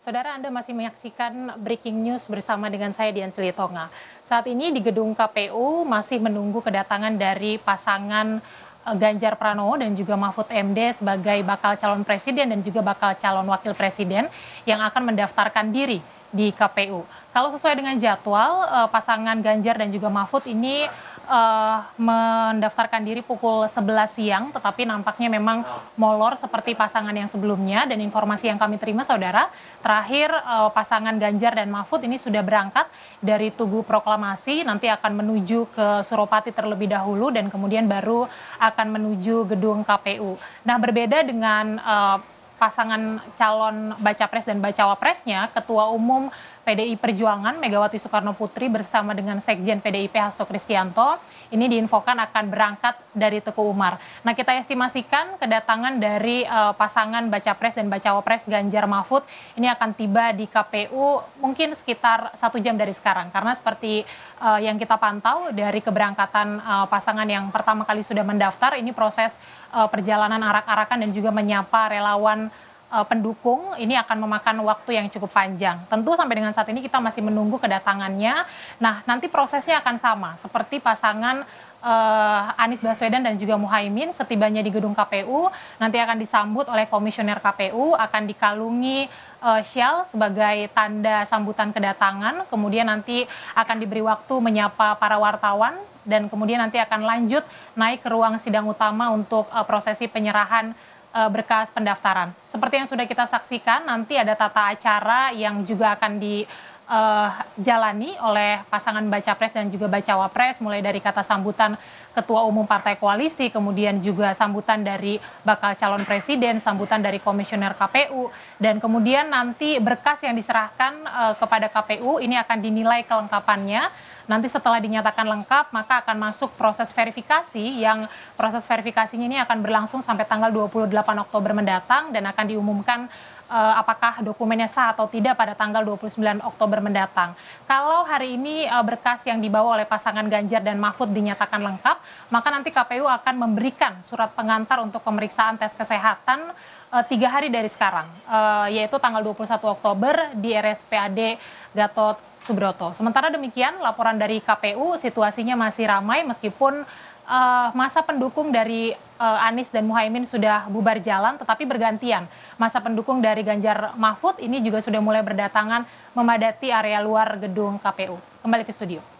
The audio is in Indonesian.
Saudara Anda masih menyaksikan breaking news bersama dengan saya Dian Silitonga. Saat ini di gedung KPU masih menunggu kedatangan dari pasangan eh, Ganjar Pranowo dan juga Mahfud MD sebagai bakal calon presiden dan juga bakal calon wakil presiden yang akan mendaftarkan diri di KPU. Kalau sesuai dengan jadwal, eh, pasangan Ganjar dan juga Mahfud ini uh, mendaftarkan diri pukul 11 siang, tetapi nampaknya memang molor seperti pasangan yang sebelumnya. Dan informasi yang kami terima, saudara, terakhir uh, pasangan Ganjar dan Mahfud ini sudah berangkat dari Tugu Proklamasi, nanti akan menuju ke Suropati terlebih dahulu dan kemudian baru akan menuju gedung KPU. Nah, berbeda dengan uh, pasangan calon baca pres dan baca wapresnya, Ketua Umum PDI Perjuangan Megawati Soekarno Putri bersama dengan Sekjen PDIP Hasto Kristianto ini diinfokan akan berangkat dari Teguh Umar. Nah kita estimasikan kedatangan dari uh, pasangan baca pres dan baca wapres Ganjar Mahfud ini akan tiba di KPU mungkin sekitar satu jam dari sekarang karena seperti uh, yang kita pantau dari keberangkatan uh, pasangan yang pertama kali sudah mendaftar ini proses uh, perjalanan arak-arakan dan juga menyapa relawan Eh, pendukung ini akan memakan waktu yang cukup panjang. Tentu sampai dengan saat ini kita masih menunggu kedatangannya. Nah, nanti prosesnya akan sama seperti pasangan uh, Anies Baswedan dan juga Muhaimin setibanya di gedung KPU nanti akan disambut oleh komisioner KPU akan dikalungi uh, eh, shawl sebagai tanda sambutan kedatangan kemudian nanti akan diberi waktu menyapa para wartawan dan kemudian nanti akan lanjut naik ke ruang sidang utama untuk uh, prosesi penyerahan Eh, berkas pendaftaran. Seperti yang sudah kita saksikan, nanti ada tata acara yang juga akan dijalani uh, oleh pasangan baca pres dan juga baca wapres. mulai dari kata sambutan ketua umum partai koalisi kemudian juga sambutan dari bakal calon presiden sambutan dari komisioner KPU dan kemudian nanti berkas yang diserahkan uh, kepada KPU ini akan dinilai kelengkapannya nanti setelah dinyatakan lengkap maka akan masuk proses verifikasi yang proses verifikasinya ini akan berlangsung sampai tanggal 28 Oktober mendatang dan akan diumumkan uh, apakah dokumennya sah atau tidak pada tanggal 29 Oktober mendatang. Kalau hari ini uh, berkas yang dibawa oleh pasangan Ganjar dan Mahfud dinyatakan lengkap, maka nanti KPU akan memberikan surat pengantar untuk pemeriksaan tes kesehatan eh, tiga hari dari sekarang, yaitu tanggal 21 Oktober di RSPAD Gatot Subroto. Sementara demikian, laporan dari KPU situasinya masih ramai meskipun uh, masa pendukung dari uh, Anies dan Muhaimin sudah bubar jalan, tetapi bergantian. Masa pendukung dari Ganjar Mahfud ini juga sudah mulai berdatangan memadati area luar gedung KPU. Kembali ke studio.